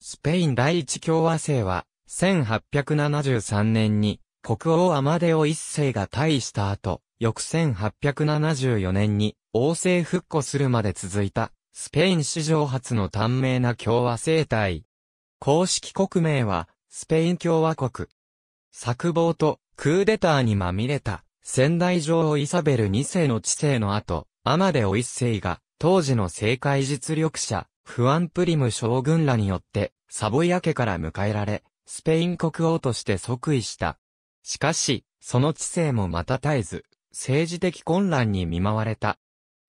スペイン第一共和制は、1873年に、国王アマデオ一世が退位した後、翌1874年に、王政復古するまで続いた、スペイン史上初の短命な共和制体。公式国名は、スペイン共和国。作望と、クーデターにまみれた、仙台女王イサベル二世の治世の後、アマデオ一世が、当時の政界実力者、フアンプリム将軍らによって、サボイア家から迎えられ、スペイン国王として即位した。しかし、その知性もまた絶えず、政治的混乱に見舞われた。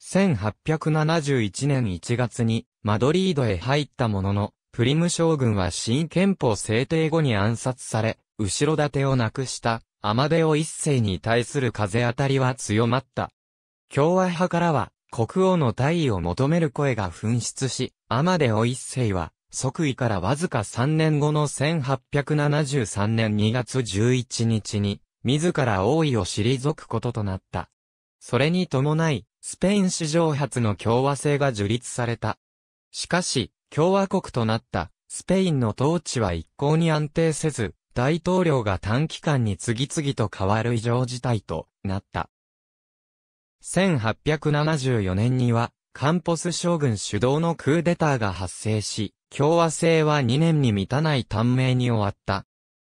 1871年1月に、マドリードへ入ったものの、プリム将軍は新憲法制定後に暗殺され、後ろ盾をなくした、アマデオ一世に対する風当たりは強まった。共和派からは、国王の退位を求める声が噴出し、アマデオ一世は、即位からわずか3年後の1873年2月11日に、自ら王位を退くこととなった。それに伴い、スペイン史上初の共和制が樹立された。しかし、共和国となった、スペインの統治は一向に安定せず、大統領が短期間に次々と変わる異常事態となった。1874年には、カンポス将軍主導のクーデターが発生し、共和制は2年に満たない短命に終わった。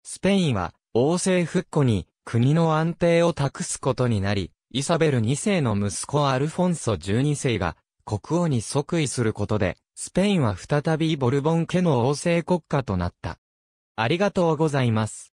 スペインは、王政復古に国の安定を託すことになり、イサベル2世の息子アルフォンソ12世が国王に即位することで、スペインは再びボルボン家の王政国家となった。ありがとうございます。